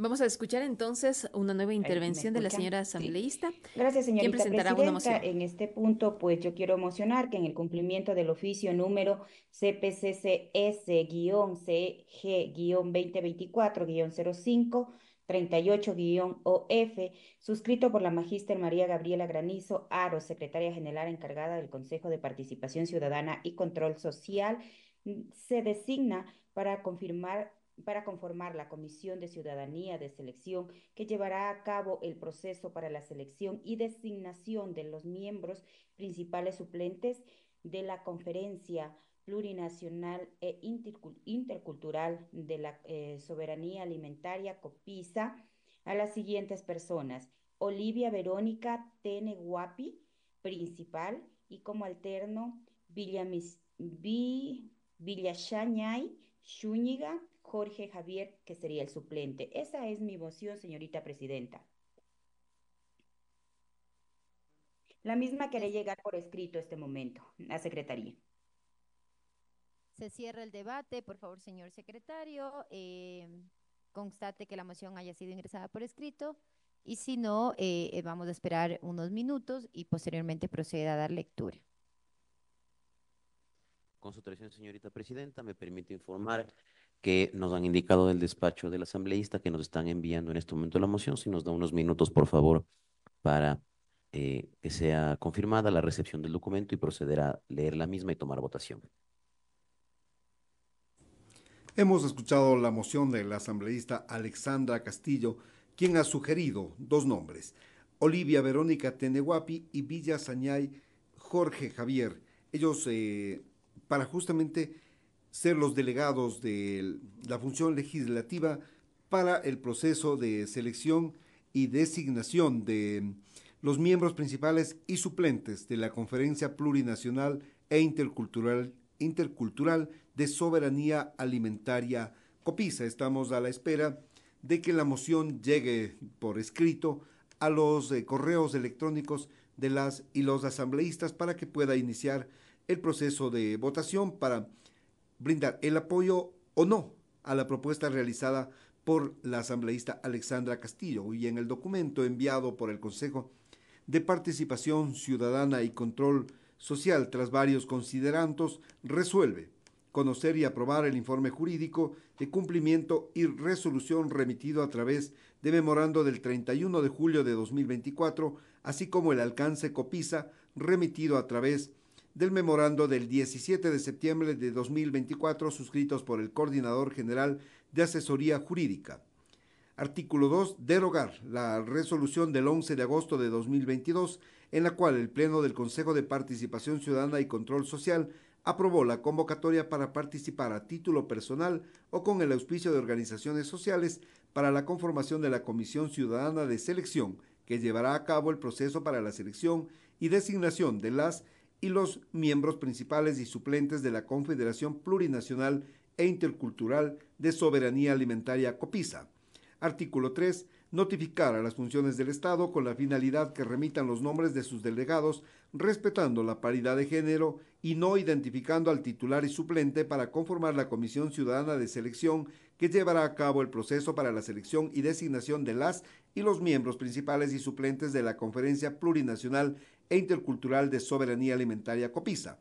Vamos a escuchar entonces una nueva intervención de la señora asambleísta. Gracias, señorita presidenta. en este punto, pues yo quiero mocionar que en el cumplimiento del oficio número CPCCS-CG-2024-05, 38-OF, suscrito por la magíster María Gabriela Granizo Aro, secretaria general encargada del Consejo de Participación Ciudadana y Control Social, mm, se designa para confirmar para conformar la Comisión de Ciudadanía de Selección que llevará a cabo el proceso para la selección y designación de los miembros principales suplentes de la Conferencia Plurinacional e Intercultural de la eh, Soberanía Alimentaria COPISA a las siguientes personas. Olivia Verónica Guapi, principal, y como alterno, Mis Vi, Xúñiga, Jorge Javier, que sería el suplente. Esa es mi moción, señorita presidenta. La misma que le llegar por escrito este momento la secretaría. Se cierra el debate, por favor, señor secretario. Em, constate que la moción haya sido ingresada por escrito y si no, eh, eh, vamos a esperar unos minutos y posteriormente proceda a dar lectura. Con su traición, señorita presidenta, me permite informar que nos han indicado del despacho del asambleísta que nos están enviando en este momento la moción. Si nos da unos minutos, por favor, para eh, que sea confirmada la recepción del documento y proceder a leer la misma y tomar votación. Hemos escuchado la moción del asambleísta Alexandra Castillo, quien ha sugerido dos nombres, Olivia Verónica Teneguapi y Villa Sañay Jorge Javier. Ellos, eh, para justamente ser los delegados de la función legislativa para el proceso de selección y designación de los miembros principales y suplentes de la Conferencia Plurinacional e Intercultural, Intercultural de Soberanía Alimentaria COPISA. Estamos a la espera de que la moción llegue por escrito a los eh, correos electrónicos de las y los asambleístas para que pueda iniciar el proceso de votación para brindar el apoyo o no a la propuesta realizada por la asambleísta Alexandra Castillo y en el documento enviado por el Consejo de Participación Ciudadana y Control Social tras varios considerantos, resuelve conocer y aprobar el informe jurídico de cumplimiento y resolución remitido a través de memorando del 31 de julio de 2024, así como el alcance COPISA remitido a través de del memorando del 17 de septiembre de 2024 suscritos por el Coordinador General de Asesoría Jurídica. Artículo 2. Derogar la resolución del 11 de agosto de 2022, en la cual el Pleno del Consejo de Participación Ciudadana y Control Social aprobó la convocatoria para participar a título personal o con el auspicio de organizaciones sociales para la conformación de la Comisión Ciudadana de Selección, que llevará a cabo el proceso para la selección y designación de las y los miembros principales y suplentes de la Confederación Plurinacional e Intercultural de Soberanía Alimentaria COPISA. Artículo 3. Notificar a las funciones del Estado con la finalidad que remitan los nombres de sus delegados, respetando la paridad de género y no identificando al titular y suplente para conformar la Comisión Ciudadana de Selección que llevará a cabo el proceso para la selección y designación de las y los miembros principales y suplentes de la Conferencia Plurinacional e Intercultural de Soberanía Alimentaria COPISA.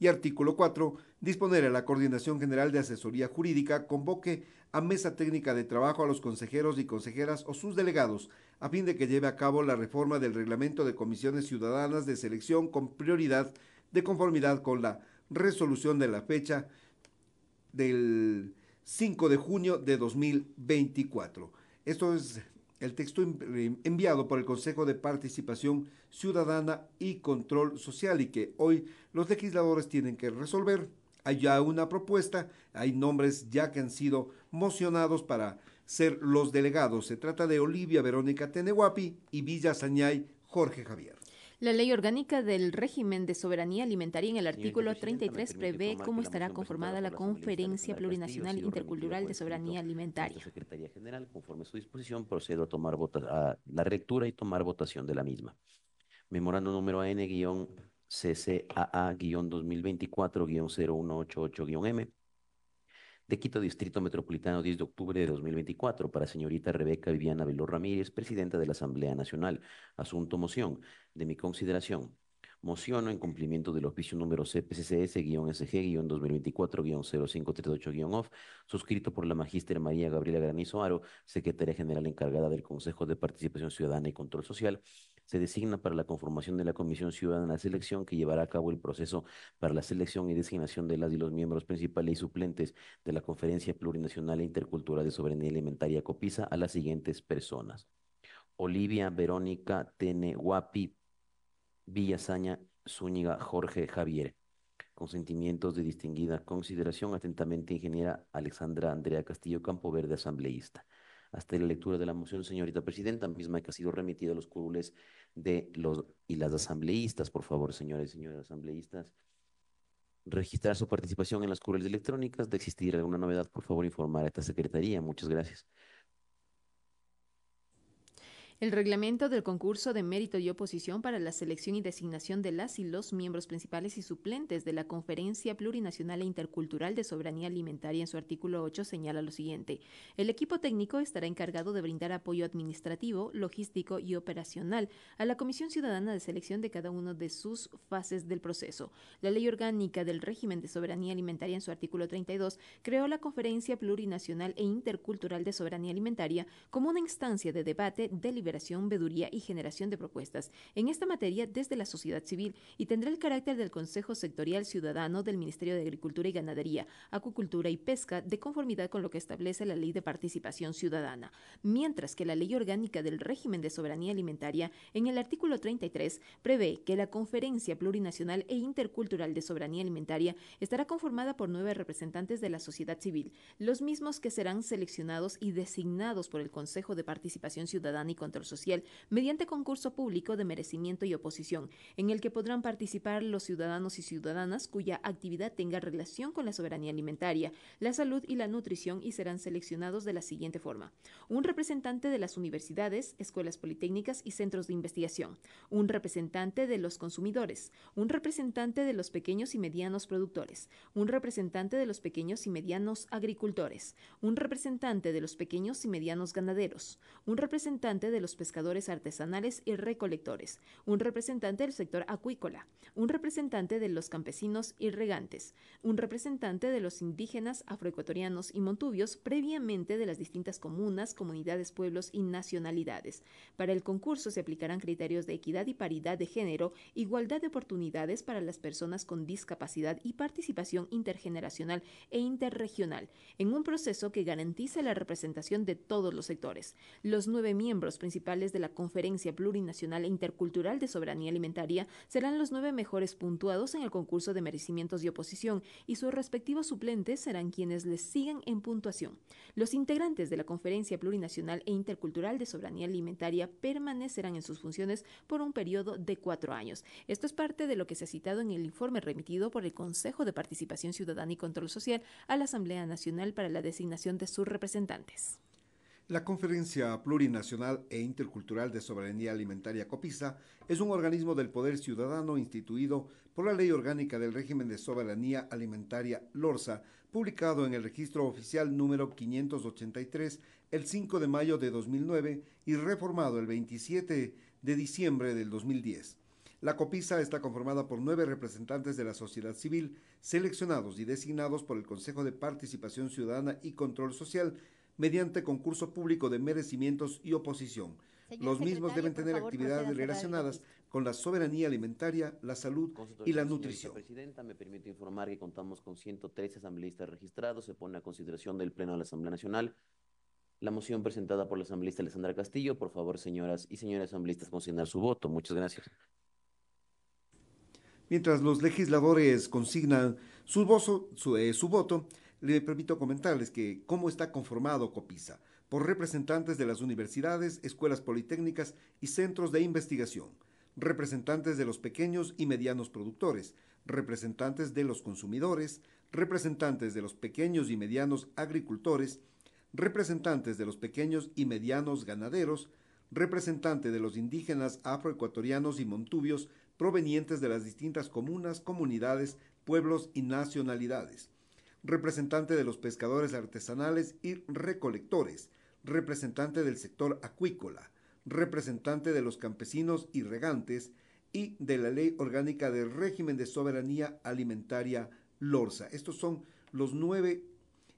Y artículo 4, disponer a la Coordinación General de Asesoría Jurídica convoque a mesa técnica de trabajo a los consejeros y consejeras o sus delegados a fin de que lleve a cabo la reforma del reglamento de comisiones ciudadanas de selección con prioridad de conformidad con la resolución de la fecha del 5 de junio de 2024. Esto es el texto eh, enviado por el Consejo de Participación Ciudadana y Control Social y que hoy los legisladores tienen que resolver. Hay ya una propuesta, hay nombres ya que han sido mocionados para ser los delegados. Se trata de Olivia Verónica Teneguapi y Villa Sañay Jorge Javier. La ley orgánica del régimen de soberanía alimentaria en el artículo 33 prevé cómo estará conformada la Conferencia Plurinacional Intercultural de Soberanía Alimentaria. Secretaría General, conforme a su disposición, procedo a tomar la lectura y tomar votación de la misma. Memorando número AN-CCAA-2024-0188-M de Quito Distrito Metropolitano 10 de octubre de 2024 para señorita Rebeca Viviana Veló Ramírez, presidenta de la Asamblea Nacional. Asunto moción. De mi consideración. Mociono en cumplimiento del oficio número cpcs sg 2024 0538 of suscrito por la magíster María Gabriela Granizo Aro, secretaria general encargada del Consejo de Participación Ciudadana y Control Social, se designa para la conformación de la Comisión Ciudadana de Selección que llevará a cabo el proceso para la selección y designación de las y los miembros principales y suplentes de la Conferencia Plurinacional e Intercultural de Soberanía Alimentaria COPISA a las siguientes personas. Olivia Verónica Tene Guapi Villasaña Zúñiga Jorge Javier. Consentimientos de distinguida consideración. Atentamente, ingeniera Alexandra Andrea Castillo Campo Verde, asambleísta hasta la lectura de la moción, señorita presidenta, misma que ha sido remitida a los curules de los y las asambleístas. Por favor, señores y señoras asambleístas, registrar su participación en las curules electrónicas. De existir alguna novedad, por favor, informar a esta secretaría. Muchas gracias. El reglamento del concurso de mérito y oposición para la selección y designación de las y los miembros principales y suplentes de la Conferencia Plurinacional e Intercultural de Soberanía Alimentaria en su artículo 8 señala lo siguiente. El equipo técnico estará encargado de brindar apoyo administrativo, logístico y operacional a la Comisión Ciudadana de Selección de cada una de sus fases del proceso. La Ley Orgánica del Régimen de Soberanía Alimentaria en su artículo 32 creó la Conferencia Plurinacional e Intercultural de Soberanía Alimentaria como una instancia de debate, deliberación deliberación, veduría y generación de propuestas en esta materia desde la sociedad civil y tendrá el carácter del Consejo Sectorial Ciudadano del Ministerio de Agricultura y Ganadería, Acuicultura y Pesca de conformidad con lo que establece la Ley de Participación Ciudadana, mientras que la Ley Orgánica del Régimen de Soberanía Alimentaria en el artículo 33 prevé que la Conferencia Plurinacional e Intercultural de Soberanía Alimentaria estará conformada por nueve representantes de la sociedad civil, los mismos que serán seleccionados y designados por el Consejo de Participación Ciudadana y Control social mediante concurso público de merecimiento y oposición, en el que podrán participar los ciudadanos y ciudadanas cuya actividad tenga relación con la soberanía alimentaria, la salud y la nutrición y serán seleccionados de la siguiente forma. Un representante de las universidades, escuelas politécnicas y centros de investigación, un representante de los consumidores, un representante de los pequeños y medianos productores, un representante de los pequeños y medianos agricultores, un representante de los pequeños y medianos ganaderos, un representante de los pescadores artesanales y recolectores, un representante del sector acuícola, un representante de los campesinos y regantes, un representante de los indígenas afroecuatorianos y montubios previamente de las distintas comunas, comunidades, pueblos y nacionalidades. Para el concurso se aplicarán criterios de equidad y paridad de género, igualdad de oportunidades para las personas con discapacidad y participación intergeneracional e interregional, en un proceso que garantice la representación de todos los sectores. Los nueve miembros principales de la Conferencia Plurinacional e Intercultural de Soberanía Alimentaria serán los nueve mejores puntuados en el concurso de merecimientos de oposición y sus respectivos suplentes serán quienes les sigan en puntuación. Los integrantes de la Conferencia Plurinacional e Intercultural de Soberanía Alimentaria permanecerán en sus funciones por un periodo de cuatro años. Esto es parte de lo que se ha citado en el informe remitido por el Consejo de Participación Ciudadana y Control Social a la Asamblea Nacional para la designación de sus representantes. La Conferencia Plurinacional e Intercultural de Soberanía Alimentaria COPISA es un organismo del poder ciudadano instituido por la Ley Orgánica del Régimen de Soberanía Alimentaria LORSA, publicado en el registro oficial número 583 el 5 de mayo de 2009 y reformado el 27 de diciembre del 2010. La COPISA está conformada por nueve representantes de la sociedad civil, seleccionados y designados por el Consejo de Participación Ciudadana y Control Social, mediante concurso público de merecimientos y oposición. Los mismos deben tener actividades relacionadas con la soberanía alimentaria, la salud y la nutrición. presidenta, me permito informar que contamos con 113 asambleístas registrados. Se pone a consideración del Pleno de la Asamblea Nacional la moción presentada por la asambleísta Alessandra Castillo. Por favor, señoras y señores asambleístas, consignar su voto. Muchas gracias. Mientras los legisladores consignan su, eh, su, voto le permito comentarles que cómo está conformado COPISA, por representantes de las universidades, escuelas politécnicas y centros de investigación, representantes de los pequeños y medianos productores, representantes de los consumidores, representantes de los pequeños y medianos agricultores, representantes de los pequeños y medianos ganaderos, representante de los indígenas afroecuatorianos y montubios provenientes de las distintas comunas, comunidades, pueblos y nacionalidades, representante de los pescadores artesanales y recolectores, representante del sector acuícola, representante de los campesinos y regantes y de la Ley Orgánica del Régimen de Soberanía Alimentaria LORSA. Estos son los nueve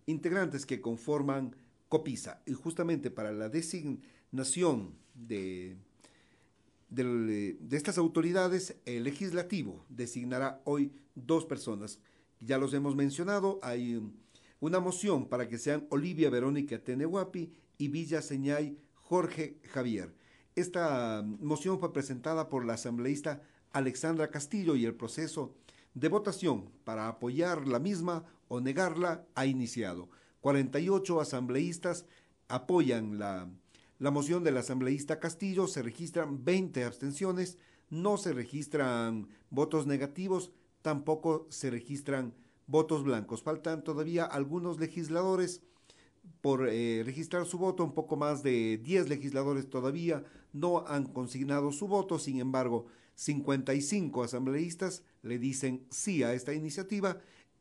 integrantes que conforman COPISA. Y justamente para la designación de eh, de estas autoridades, el legislativo designará hoy dos personas. Ya los hemos mencionado, hay una moción para que sean Olivia Verónica Tenehuapi y Villa Señay Jorge Javier. Esta moción fue presentada por la asambleísta Alexandra Castillo y el proceso de votación para apoyar la misma o negarla ha iniciado. 48 asambleístas apoyan la la moción del asambleísta Castillo se registran 20 abstenciones, no se registran votos negativos, tampoco se registran votos blancos. Faltan todavía algunos legisladores por eh, registrar su voto, un poco más de 10 legisladores todavía no han consignado su voto, sin embargo, 55 asambleístas le dicen sí a esta iniciativa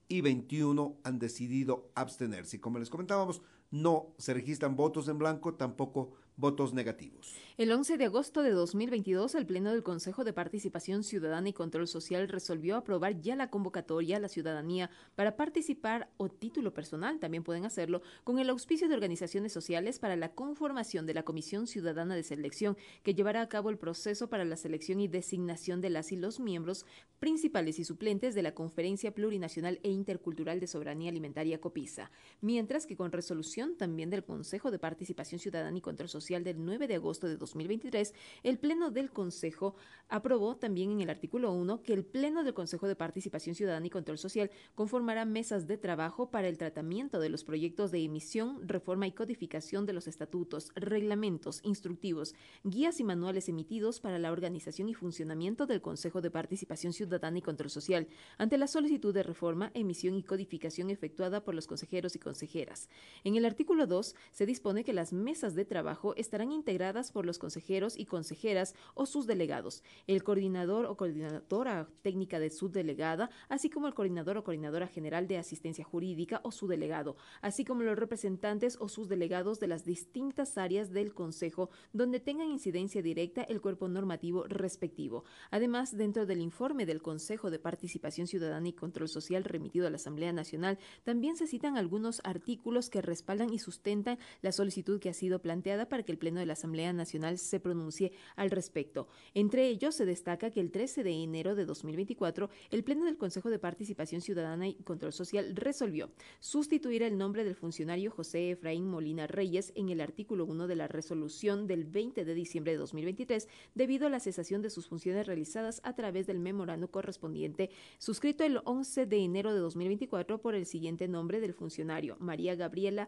y 21 han decidido abstenerse. Como les comentábamos, no se registran votos en blanco, tampoco votos negativos. El 11 de agosto de 2022, el Pleno del Consejo de Participación Ciudadana y Control Social resolvió aprobar ya la convocatoria a la ciudadanía para participar o título personal, también pueden hacerlo, con el auspicio de organizaciones sociales para la conformación de la Comisión Ciudadana de Selección, que llevará a cabo el proceso para la selección y designación de las y los miembros principales y suplentes de la Conferencia Plurinacional e Intercultural de Soberanía Alimentaria COPISA, mientras que con resolución también del Consejo de Participación Ciudadana y Control Social, Social del 9 de agosto de 2023, el Pleno del Consejo aprobó también en el artículo 1 que el Pleno del Consejo de Participación Ciudadana y Control Social conformará mesas de trabajo para el tratamiento de los proyectos de emisión, reforma y codificación de los estatutos, reglamentos, instructivos, guías y manuales emitidos para la organización y funcionamiento del Consejo de Participación Ciudadana y Control Social, ante la solicitud de reforma, emisión y codificación efectuada por los consejeros y consejeras. En el artículo 2 se dispone que las mesas de trabajo estarán integradas por los consejeros y consejeras o sus delegados, el coordinador o coordinadora técnica de su delegada, así como el coordinador o coordinadora general de asistencia jurídica o su delegado, así como los representantes o sus delegados de las distintas áreas del Consejo donde tengan incidencia directa el cuerpo normativo respectivo. Además, dentro del informe del Consejo de Participación Ciudadana y Control Social remitido a la Asamblea Nacional, también se citan algunos artículos que respaldan y sustentan la solicitud que ha sido planteada para que el Pleno de la Asamblea Nacional se pronuncie al respecto. Entre ellos se destaca que el 13 de enero de 2024, el Pleno del Consejo de Participación Ciudadana y Control Social resolvió sustituir el nombre del funcionario José Efraín Molina Reyes en el artículo 1 de la resolución del 20 de diciembre de 2023 debido a la cesación de sus funciones realizadas a través del memorando correspondiente suscrito el 11 de enero de 2024 por el siguiente nombre del funcionario, María Gabriela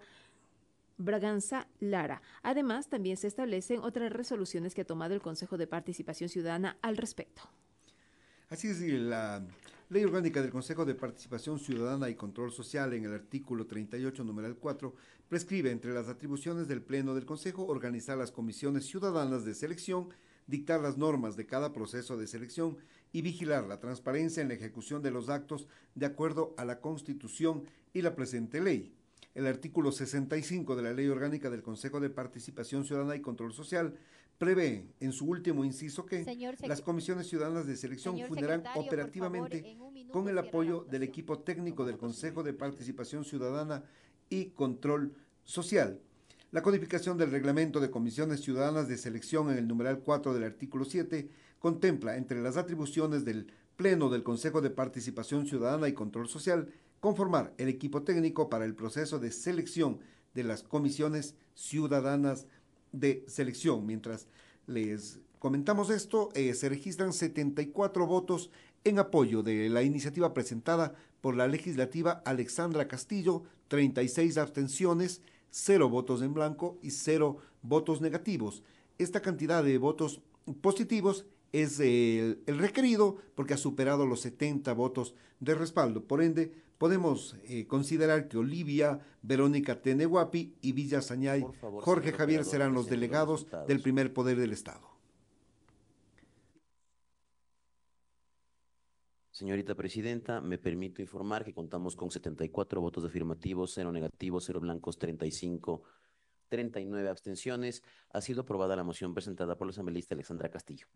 Braganza Lara. Además, también se establecen otras resoluciones que ha tomado el Consejo de Participación Ciudadana al respecto. Así es, la Ley Orgánica del Consejo de Participación Ciudadana y Control Social en el artículo 38, número 4, prescribe entre las atribuciones del Pleno del Consejo organizar las comisiones ciudadanas de selección, dictar las normas de cada proceso de selección y vigilar la transparencia en la ejecución de los actos de acuerdo a la Constitución y la presente ley. El artículo 65 de la Ley Orgánica del Consejo de Participación Ciudadana y Control Social prevé, en su último inciso, que las comisiones ciudadanas de selección funcionarán operativamente con el apoyo del equipo técnico del Consejo de Participación Ciudadana y Control Social. La codificación del reglamento de comisiones ciudadanas de selección en el numeral 4 del artículo 7 contempla entre las atribuciones del Pleno del Consejo de Participación Ciudadana y Control Social conformar el equipo técnico para el proceso de selección de las comisiones ciudadanas de selección. Mientras les comentamos esto, eh, se registran 74 votos en apoyo de la iniciativa presentada por la legislativa Alexandra Castillo, 36 abstenciones, 0 votos en blanco y 0 votos negativos. Esta cantidad de votos positivos es el, requerido porque ha superado los 70 votos de respaldo. Por ende, podemos eh, considerar que Olivia, Verónica Teneguapi y Villa Sañay, Jorge Javier serán los delegados del primer poder del Estado. Señorita Presidenta, me permito informar que contamos con 74 votos afirmativos, 0 negativos, 0 blancos, 35, 39 abstenciones. Ha sido aprobada la moción presentada por la asambleísta Alexandra Castillo.